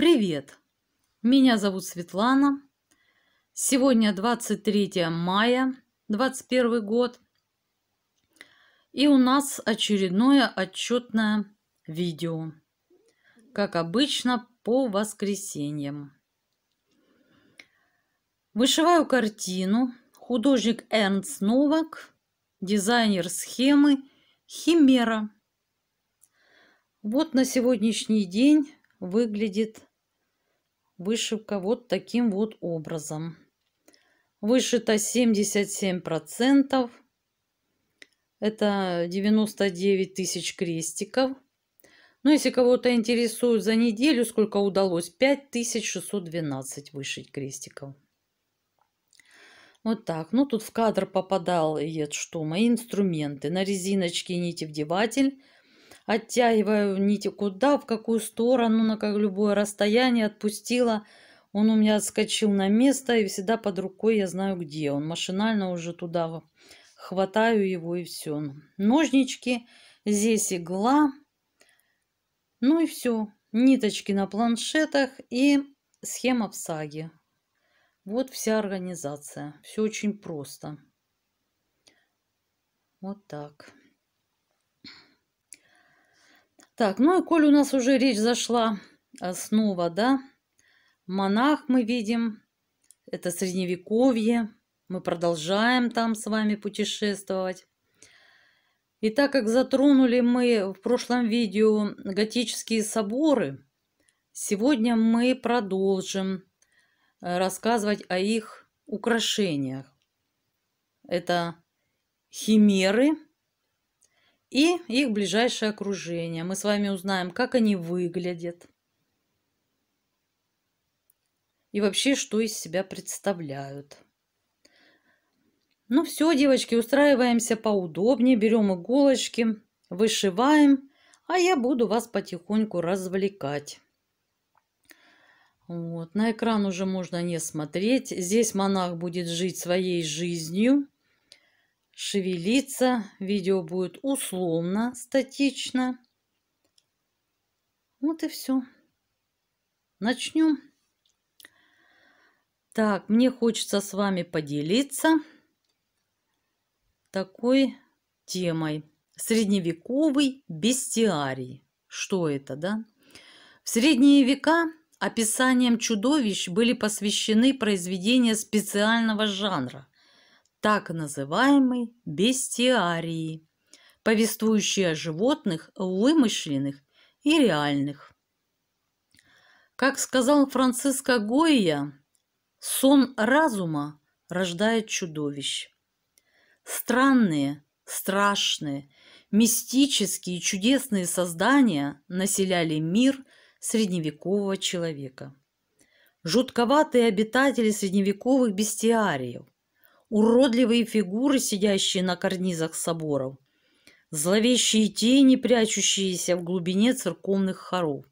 Привет! Меня зовут Светлана. Сегодня 23 мая 2021 год. И у нас очередное отчетное видео. Как обычно, по воскресеньям. Вышиваю картину. Художник Эрнст Новак, дизайнер схемы Химера. Вот на сегодняшний день выглядит вышивка вот таким вот образом. Вышито 77%. Это 99 тысяч крестиков. Но ну, если кого-то интересует за неделю, сколько удалось, 5612 вышить крестиков. Вот так. Ну, тут в кадр попадал, что мои инструменты. На резиночке нити вдеватель, оттягиваю нити куда, в какую сторону, на как любое расстояние отпустила. Он у меня отскочил на место, и всегда под рукой я знаю, где он. Машинально уже туда хватаю его, и все. Ножнички, здесь игла. Ну и все. Ниточки на планшетах и схема в саге. Вот вся организация. Все очень просто. Вот так. Так, ну и коль у нас уже речь зашла а, снова, да, монах мы видим, это средневековье, мы продолжаем там с вами путешествовать. И так как затронули мы в прошлом видео готические соборы, сегодня мы продолжим а, рассказывать о их украшениях. Это химеры – и их ближайшее окружение. Мы с вами узнаем, как они выглядят и вообще, что из себя представляют. Ну все, девочки, устраиваемся поудобнее, берем иголочки, вышиваем, а я буду вас потихоньку развлекать. Вот. На экран уже можно не смотреть. Здесь монах будет жить своей жизнью шевелиться. Видео будет условно, статично. Вот и все. Начнем. Так, мне хочется с вами поделиться такой темой. Средневековый бестиарий. Что это, да? В средние века описанием чудовищ были посвящены произведения специального жанра так называемой бестиарии, повествующей о животных, вымышленных и реальных. Как сказал Франциско Гойя, сон разума рождает чудовищ. Странные, страшные, мистические и чудесные создания населяли мир средневекового человека. Жутковатые обитатели средневековых бестиариев, уродливые фигуры, сидящие на карнизах соборов, зловещие тени, прячущиеся в глубине церковных хоров,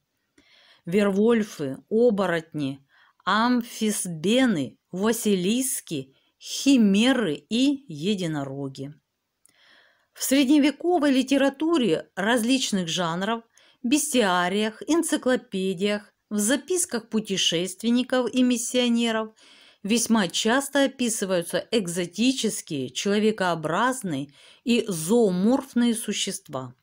вервольфы, оборотни, амфисбены, василиски, химеры и единороги. В средневековой литературе различных жанров, бестиариях, энциклопедиях, в записках путешественников и миссионеров – весьма часто описываются экзотические, человекообразные и зооморфные существа.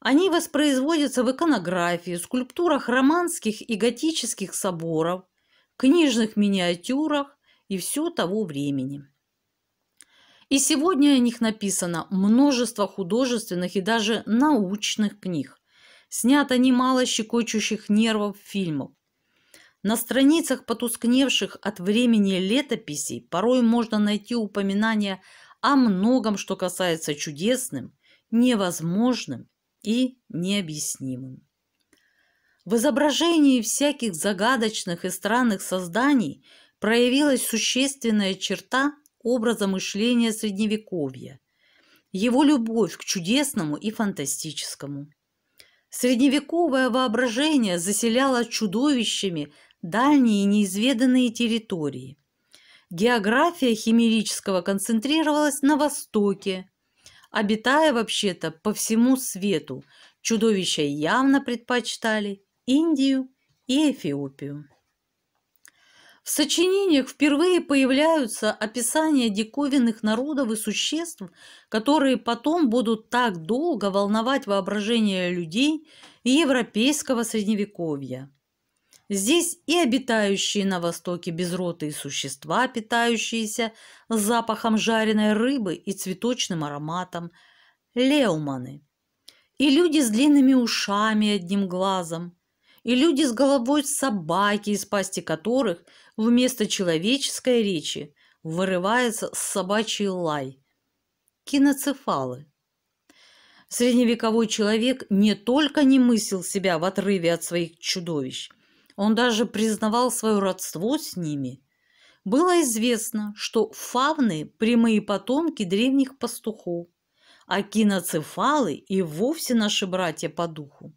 Они воспроизводятся в иконографии, скульптурах романских и готических соборов, книжных миниатюрах и все того времени. И сегодня о них написано множество художественных и даже научных книг. Снято немало щекочущих нервов фильмов. На страницах потускневших от времени летописей порой можно найти упоминания о многом, что касается чудесным, невозможным и необъяснимым. В изображении всяких загадочных и странных созданий проявилась существенная черта образа мышления Средневековья, его любовь к чудесному и фантастическому. Средневековое воображение заселяло чудовищами – дальние неизведанные территории. География химерического концентрировалась на востоке, обитая вообще-то по всему свету. Чудовища явно предпочитали Индию и Эфиопию. В сочинениях впервые появляются описания диковинных народов и существ, которые потом будут так долго волновать воображение людей и европейского средневековья. Здесь и обитающие на востоке безротые существа, питающиеся запахом жареной рыбы и цветочным ароматом, леуманы. И люди с длинными ушами одним глазом, и люди с головой собаки, из пасти которых вместо человеческой речи вырывается собачий лай. Киноцефалы. Средневековой человек не только не мыслил себя в отрыве от своих чудовищ – он даже признавал свое родство с ними. Было известно, что фавны – прямые потомки древних пастухов, а киноцефалы и вовсе наши братья по духу.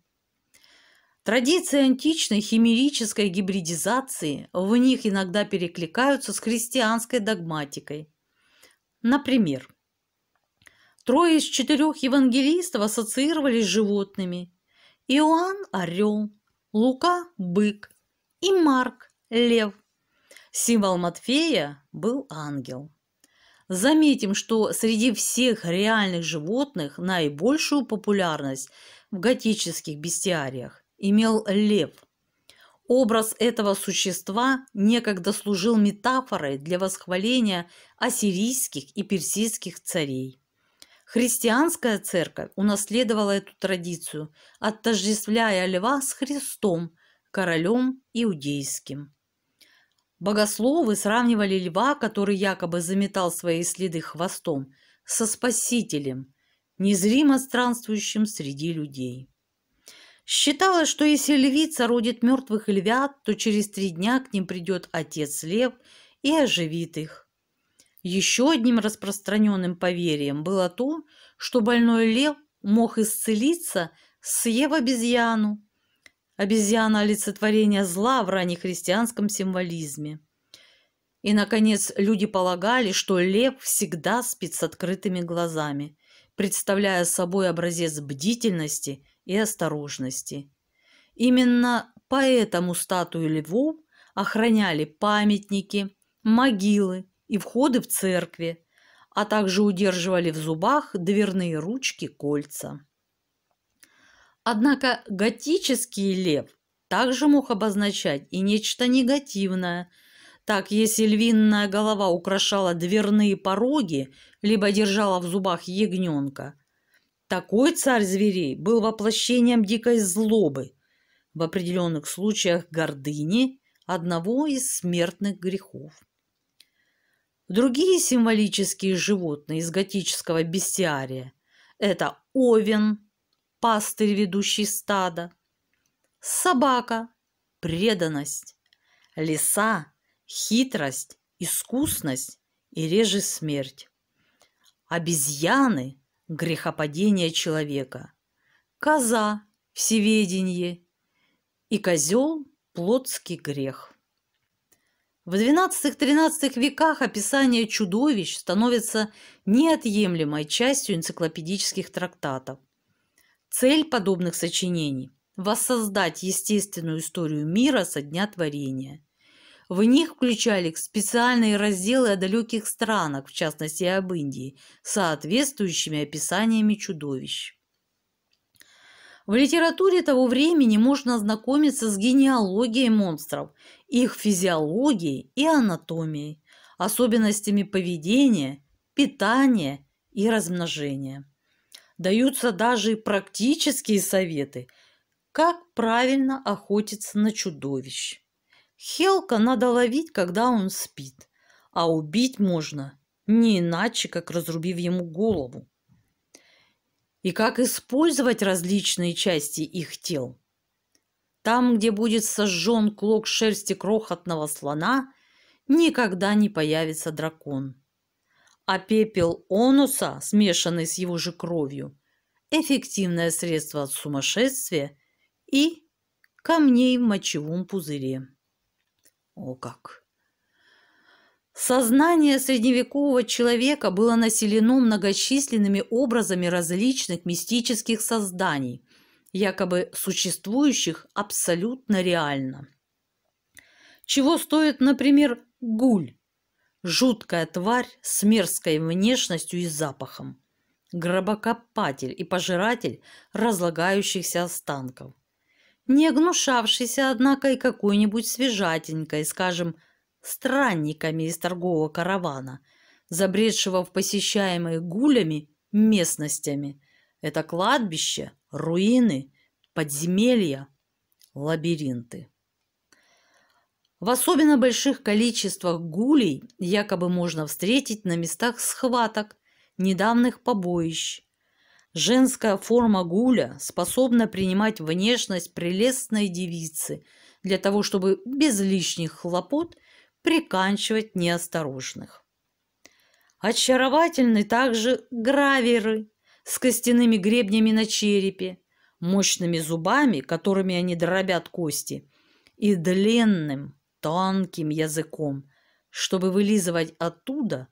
Традиции античной химерической гибридизации в них иногда перекликаются с христианской догматикой. Например, трое из четырех евангелистов ассоциировались с животными. Иоанн – орел, Лука – бык и Марк – лев. Символ Матфея был ангел. Заметим, что среди всех реальных животных наибольшую популярность в готических бестиариях имел лев. Образ этого существа некогда служил метафорой для восхваления ассирийских и персидских царей. Христианская церковь унаследовала эту традицию, отождествляя льва с Христом, королем иудейским. Богословы сравнивали льва, который якобы заметал свои следы хвостом, со спасителем, незримо странствующим среди людей. Считалось, что если львица родит мертвых львят, то через три дня к ним придет отец лев и оживит их. Еще одним распространенным поверьем было то, что больной лев мог исцелиться, съев обезьяну. Обезьяна – олицетворение зла в раннехристианском символизме. И, наконец, люди полагали, что лев всегда спит с открытыми глазами, представляя собой образец бдительности и осторожности. Именно поэтому статуи львов охраняли памятники, могилы, и входы в церкви, а также удерживали в зубах дверные ручки кольца. Однако готический лев также мог обозначать и нечто негативное. Так, если львиная голова украшала дверные пороги, либо держала в зубах ягненка, такой царь зверей был воплощением дикой злобы, в определенных случаях гордыни, одного из смертных грехов. Другие символические животные из готического бестиария – это овен, пастырь, ведущий стадо, собака – преданность, лиса – хитрость, искусность и реже смерть, обезьяны – грехопадение человека, коза – всеведение и козел – плотский грех. В XII-XIII веках описание чудовищ становится неотъемлемой частью энциклопедических трактатов. Цель подобных сочинений – воссоздать естественную историю мира со дня творения. В них включали специальные разделы о далеких странах, в частности об Индии, соответствующими описаниями чудовищ. В литературе того времени можно ознакомиться с генеалогией монстров, их физиологией и анатомией, особенностями поведения, питания и размножения. Даются даже практические советы, как правильно охотиться на чудовищ. Хелка надо ловить, когда он спит, а убить можно не иначе, как разрубив ему голову и как использовать различные части их тел. Там, где будет сожжен клок шерсти крохотного слона, никогда не появится дракон. А пепел онуса, смешанный с его же кровью, эффективное средство от сумасшествия и камней в мочевом пузыре. О как! Сознание средневекового человека было населено многочисленными образами различных мистических созданий, якобы существующих абсолютно реально. Чего стоит, например, гуль – жуткая тварь с мерзкой внешностью и запахом, гробокопатель и пожиратель разлагающихся останков, не гнушавшийся однако, и какой-нибудь свежатенькой, скажем, – странниками из торгового каравана, забредшего в посещаемые гулями местностями. Это кладбище, руины, подземелья, лабиринты. В особенно больших количествах гулей якобы можно встретить на местах схваток, недавних побоищ. Женская форма гуля способна принимать внешность прелестной девицы для того, чтобы без лишних хлопот приканчивать неосторожных. Очаровательны также граверы с костяными гребнями на черепе, мощными зубами, которыми они дробят кости, и длинным, тонким языком, чтобы вылизывать оттуда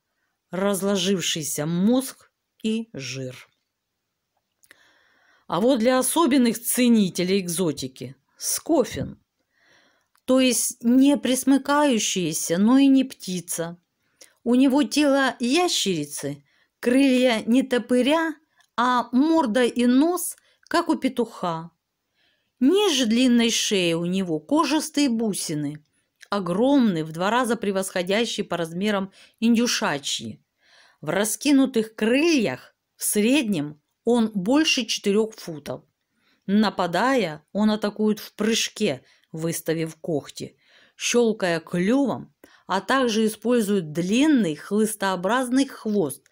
разложившийся мозг и жир. А вот для особенных ценителей экзотики – скофин то есть не присмыкающаяся, но и не птица. У него тело ящерицы, крылья не топыря, а морда и нос, как у петуха. Ниже длинной шеи у него кожистые бусины, огромные, в два раза превосходящие по размерам индюшачьи. В раскинутых крыльях в среднем он больше четырех футов. Нападая, он атакует в прыжке – выставив когти, щелкая клювом, а также используют длинный хлыстообразный хвост,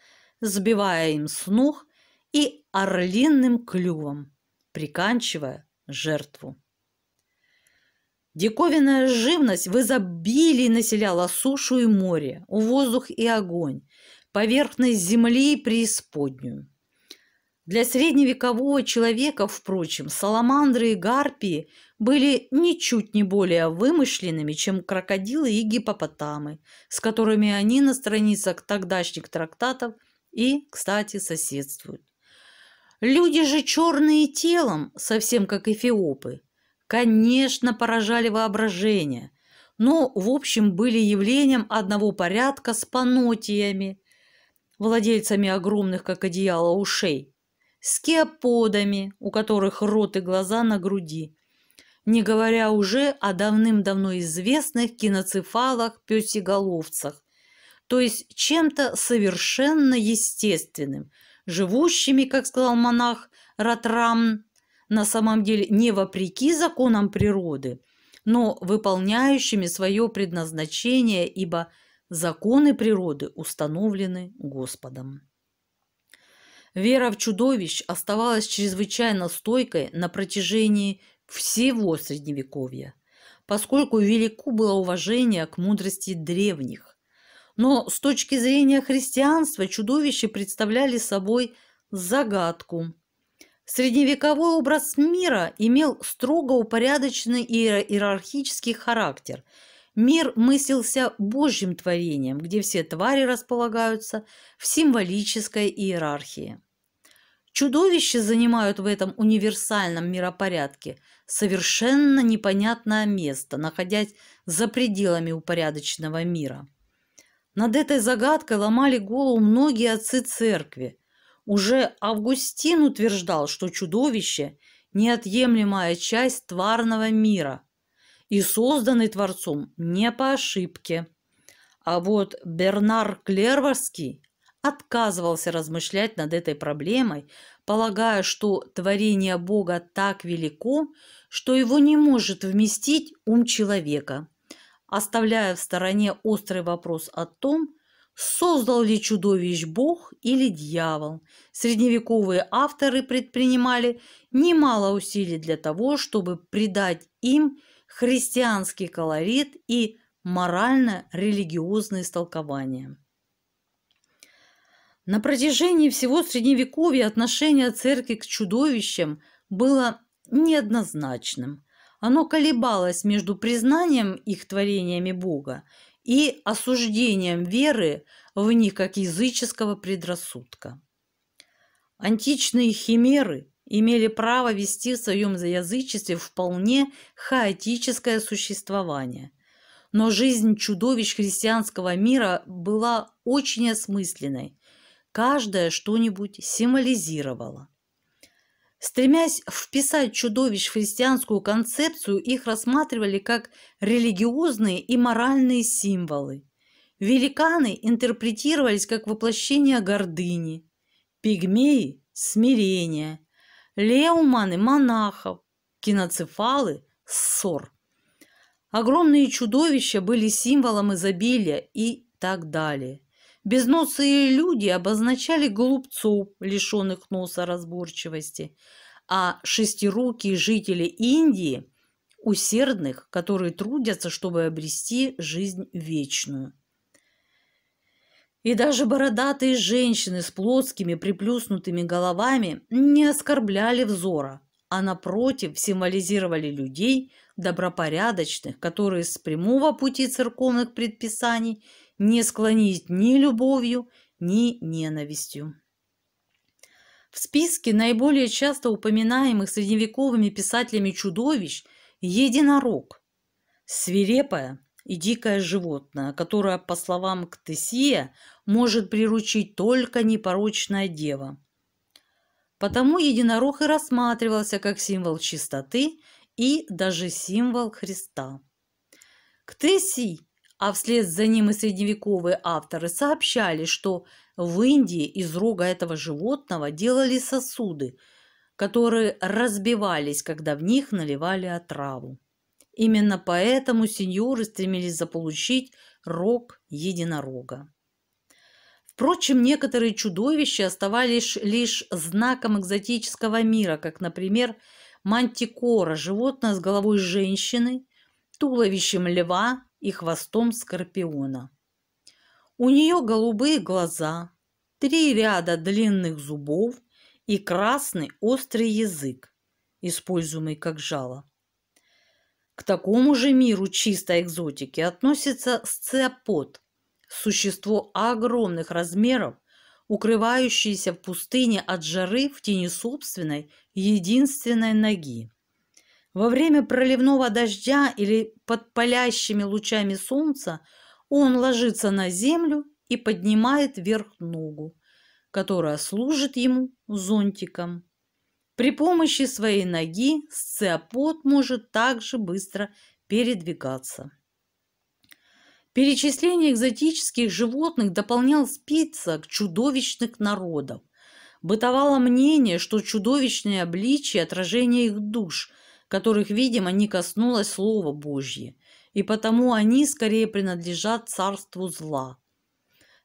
сбивая им с ног и орлиным клювом, приканчивая жертву. Диковинная живность в изобилии населяла сушу и море, воздух и огонь, поверхность земли и преисподнюю. Для средневекового человека, впрочем, саламандры и гарпии были ничуть не более вымышленными, чем крокодилы и гипопотамы, с которыми они на страницах тогдашних трактатов и, кстати, соседствуют. Люди же черные телом, совсем как эфиопы, конечно, поражали воображение, но, в общем, были явлением одного порядка с панотиями, владельцами огромных, как одеяло, ушей – Скиоподами, у которых рот и глаза на груди, не говоря уже о давным-давно известных киноцефалах-пёсеголовцах, то есть чем-то совершенно естественным, живущими, как сказал монах Ратрам, на самом деле не вопреки законам природы, но выполняющими свое предназначение, ибо законы природы установлены Господом. Вера в чудовищ оставалась чрезвычайно стойкой на протяжении всего Средневековья, поскольку велико было уважение к мудрости древних. Но с точки зрения христианства чудовища представляли собой загадку. Средневековой образ мира имел строго упорядоченный иерархический характер. Мир мыслился Божьим творением, где все твари располагаются в символической иерархии. Чудовища занимают в этом универсальном миропорядке совершенно непонятное место, находясь за пределами упорядоченного мира. Над этой загадкой ломали голову многие отцы церкви. Уже Августин утверждал, что чудовище – неотъемлемая часть тварного мира и созданный Творцом не по ошибке. А вот Бернар Клерварский отказывался размышлять над этой проблемой, полагая, что творение Бога так велико, что его не может вместить ум человека, оставляя в стороне острый вопрос о том, создал ли чудовищ Бог или дьявол. Средневековые авторы предпринимали немало усилий для того, чтобы придать им христианский колорит и морально-религиозные истолкования. На протяжении всего Средневековья отношение церкви к чудовищам было неоднозначным. Оно колебалось между признанием их творениями Бога и осуждением веры в них как языческого предрассудка. Античные химеры имели право вести в своем заязычестве вполне хаотическое существование. Но жизнь чудовищ христианского мира была очень осмысленной каждое что-нибудь символизировало. Стремясь вписать чудовищ в христианскую концепцию, их рассматривали как религиозные и моральные символы. Великаны интерпретировались как воплощение гордыни, пигмеи – смирения, леуманы – монахов, киноцефалы – ссор. Огромные чудовища были символом изобилия и так далее – Безносые люди обозначали глупцов, лишенных носа разборчивости, а шестирукие жители Индии – усердных, которые трудятся, чтобы обрести жизнь вечную. И даже бородатые женщины с плоскими приплюснутыми головами не оскорбляли взора, а напротив символизировали людей добропорядочных, которые с прямого пути церковных предписаний – не склонить ни любовью, ни ненавистью. В списке наиболее часто упоминаемых средневековыми писателями чудовищ единорог, свирепое и дикое животное, которое, по словам Ктесия, может приручить только непорочная дева. Потому единорог и рассматривался как символ чистоты и даже символ Христа. Ктесий а вслед за ним и средневековые авторы сообщали, что в Индии из рога этого животного делали сосуды, которые разбивались, когда в них наливали отраву. Именно поэтому сеньоры стремились заполучить рог единорога. Впрочем, некоторые чудовища оставались лишь знаком экзотического мира, как, например, мантикора – животное с головой женщины, туловищем льва и хвостом скорпиона. У нее голубые глаза, три ряда длинных зубов и красный острый язык, используемый как жало. К такому же миру чистой экзотики относится сциопод, существо огромных размеров, укрывающееся в пустыне от жары в тени собственной единственной ноги. Во время проливного дождя или под палящими лучами солнца он ложится на землю и поднимает вверх ногу, которая служит ему зонтиком. При помощи своей ноги сциопод может также быстро передвигаться. Перечисление экзотических животных дополнял список чудовищных народов. Бытовало мнение, что чудовищные обличия – отражение их душ – которых, видимо, не коснулось Слово Божье, и потому они скорее принадлежат царству зла.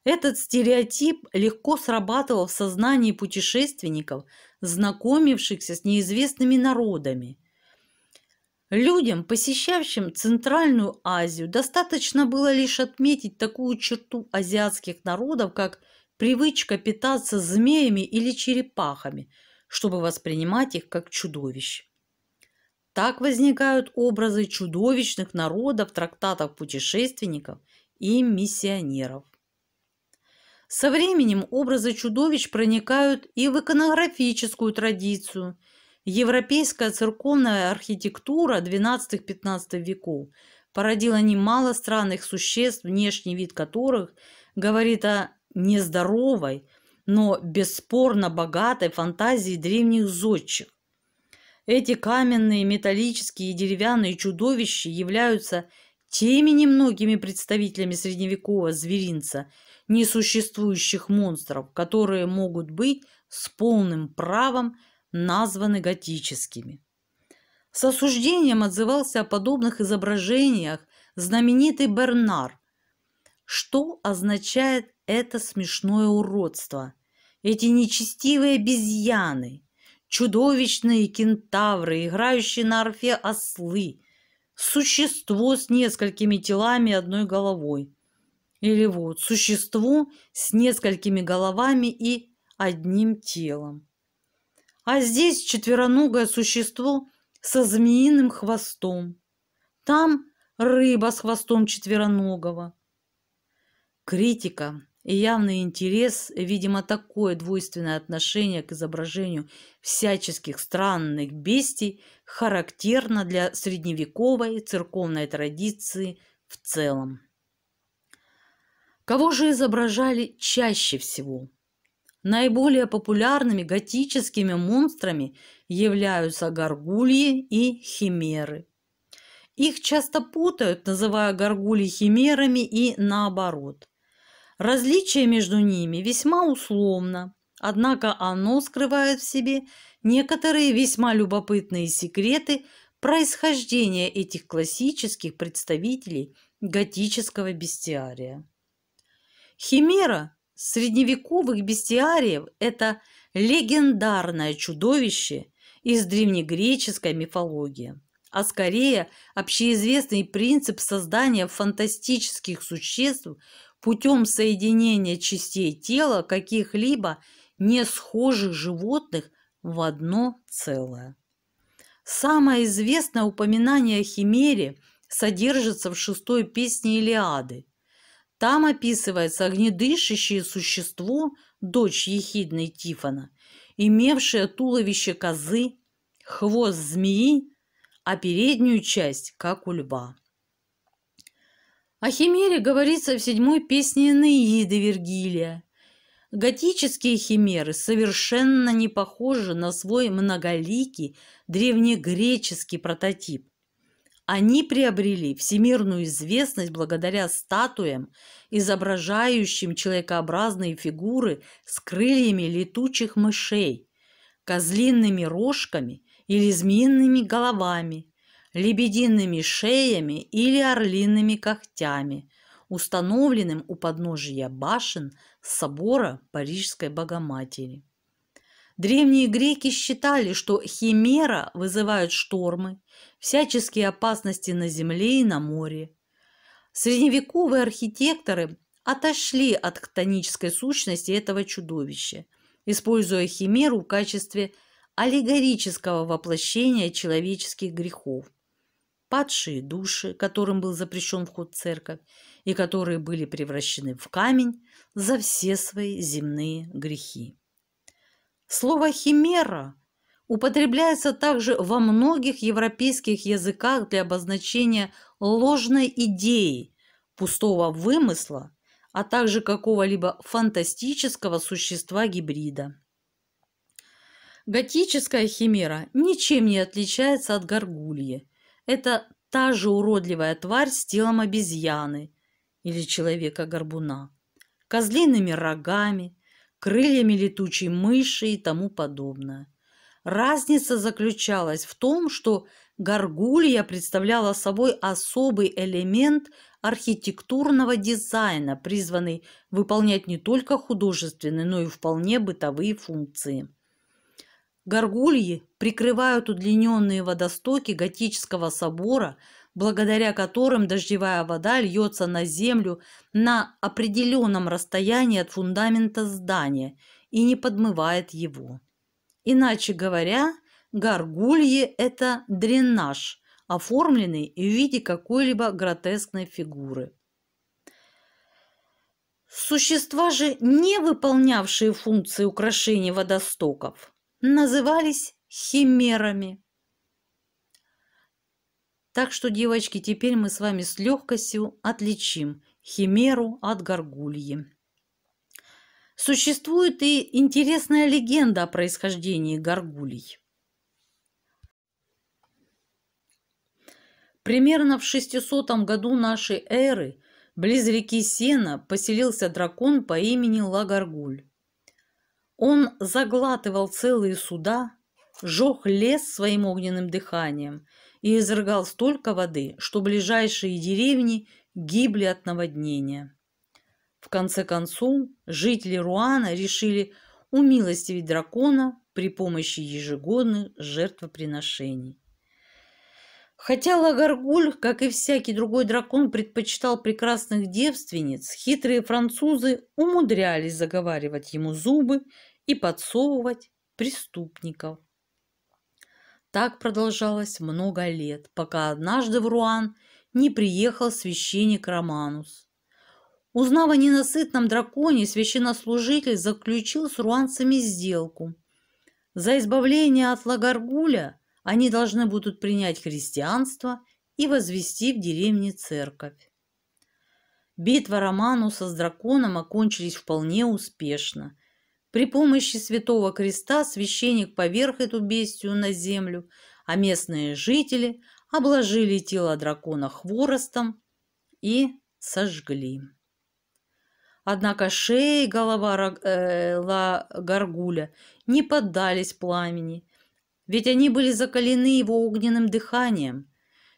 Этот стереотип легко срабатывал в сознании путешественников, знакомившихся с неизвестными народами. Людям, посещавшим Центральную Азию, достаточно было лишь отметить такую черту азиатских народов, как привычка питаться змеями или черепахами, чтобы воспринимать их как чудовищ. Так возникают образы чудовищных народов, трактатов путешественников и миссионеров. Со временем образы чудовищ проникают и в иконографическую традицию. Европейская церковная архитектура XII-XV веков породила немало странных существ, внешний вид которых говорит о нездоровой, но бесспорно богатой фантазии древних зодчих. Эти каменные, металлические и деревянные чудовища являются теми немногими представителями средневекового зверинца, несуществующих монстров, которые могут быть с полным правом названы готическими. С осуждением отзывался о подобных изображениях знаменитый Бернар. Что означает это смешное уродство? Эти нечестивые обезьяны, чудовищные кентавры, играющие на арфе ослы, существо с несколькими телами и одной головой. Или вот существо с несколькими головами и одним телом. А здесь четвероногое существо со змеиным хвостом. Там рыба с хвостом четвероногого. Критика и явный интерес, видимо, такое двойственное отношение к изображению всяческих странных бестий характерно для средневековой церковной традиции в целом. Кого же изображали чаще всего? Наиболее популярными готическими монстрами являются горгульи и химеры. Их часто путают, называя горгулий химерами и наоборот – Различие между ними весьма условно, однако оно скрывает в себе некоторые весьма любопытные секреты происхождения этих классических представителей готического бестиария. Химера средневековых бестиариев – это легендарное чудовище из древнегреческой мифологии, а скорее общеизвестный принцип создания фантастических существ путем соединения частей тела каких-либо не схожих животных в одно целое. Самое известное упоминание о химере содержится в шестой песне Илиады. Там описывается огнедышащее существо, дочь ехидной Тифона, имевшее туловище козы, хвост змеи, а переднюю часть, как у льва. О химере говорится в седьмой песне Энеиды Вергилия. Готические химеры совершенно не похожи на свой многоликий древнегреческий прототип. Они приобрели всемирную известность благодаря статуям, изображающим человекообразные фигуры с крыльями летучих мышей, козлиными рожками или змеиными головами, лебедиными шеями или орлиными когтями, установленным у подножия башен собора Парижской Богоматери. Древние греки считали, что химера вызывает штормы, всяческие опасности на земле и на море. Средневековые архитекторы отошли от хтонической сущности этого чудовища, используя химеру в качестве аллегорического воплощения человеческих грехов падшие души, которым был запрещен вход в церковь, и которые были превращены в камень за все свои земные грехи. Слово «химера» употребляется также во многих европейских языках для обозначения ложной идеи, пустого вымысла, а также какого-либо фантастического существа-гибрида. Готическая химера ничем не отличается от горгульи – это та же уродливая тварь с телом обезьяны или человека-горбуна, козлиными рогами, крыльями летучей мыши и тому подобное. Разница заключалась в том, что горгулья представляла собой особый элемент архитектурного дизайна, призванный выполнять не только художественные, но и вполне бытовые функции – Горгульи прикрывают удлиненные водостоки готического собора, благодаря которым дождевая вода льется на землю на определенном расстоянии от фундамента здания и не подмывает его. Иначе говоря, горгульи – это дренаж, оформленный в виде какой-либо гротескной фигуры. Существа же, не выполнявшие функции украшения водостоков – назывались химерами. Так что, девочки, теперь мы с вами с легкостью отличим химеру от горгульи. Существует и интересная легенда о происхождении горгулей. Примерно в 600 году нашей эры близ реки Сена поселился дракон по имени Лагаргуль. Он заглатывал целые суда, жег лес своим огненным дыханием и изрыгал столько воды, что ближайшие деревни гибли от наводнения. В конце концов, жители Руана решили умилостивить дракона при помощи ежегодных жертвоприношений. Хотя Лагаргуль, как и всякий другой дракон, предпочитал прекрасных девственниц, хитрые французы умудрялись заговаривать ему зубы и подсовывать преступников. Так продолжалось много лет, пока однажды в Руан не приехал священник Романус. Узнав о ненасытном драконе, священнослужитель заключил с руанцами сделку. За избавление от Лагаргуля – они должны будут принять христианство и возвести в деревне церковь. Битва Романуса с драконом окончились вполне успешно. При помощи Святого Креста священник поверх эту бестию на землю, а местные жители обложили тело дракона хворостом и сожгли. Однако шея и голова э, ла, горгуля не поддались пламени, ведь они были закалены его огненным дыханием.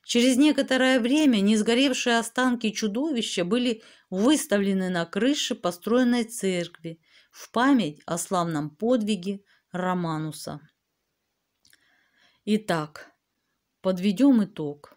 Через некоторое время несгоревшие останки чудовища были выставлены на крыше построенной церкви в память о славном подвиге Романуса. Итак, подведем итог.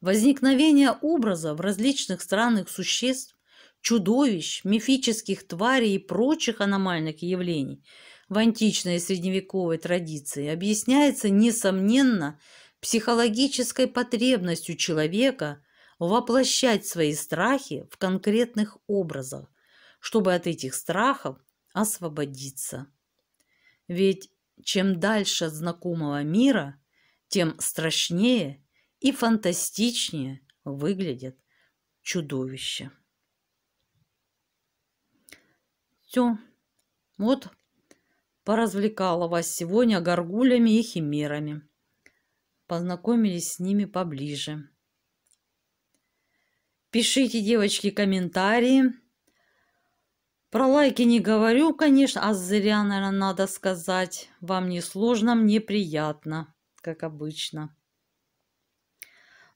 Возникновение образа в различных странных существ, чудовищ, мифических тварей и прочих аномальных явлений – в античной и средневековой традиции объясняется, несомненно, психологической потребностью человека воплощать свои страхи в конкретных образах, чтобы от этих страхов освободиться. Ведь чем дальше от знакомого мира, тем страшнее и фантастичнее выглядят чудовища. Все. Вот поразвлекала вас сегодня горгулями и химерами. Познакомились с ними поближе. Пишите, девочки, комментарии. Про лайки не говорю, конечно, а зря, наверное, надо сказать. Вам не сложно, мне приятно, как обычно.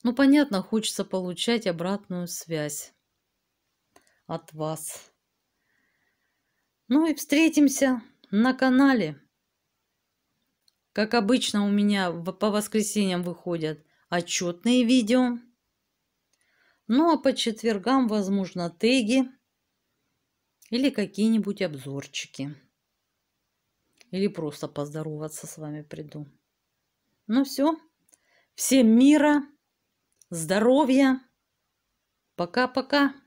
Ну, понятно, хочется получать обратную связь от вас. Ну и встретимся на канале. Как обычно у меня по воскресеньям выходят отчетные видео. Ну а по четвергам, возможно, теги или какие-нибудь обзорчики. Или просто поздороваться с вами приду. Ну все. Всем мира, здоровья. Пока-пока.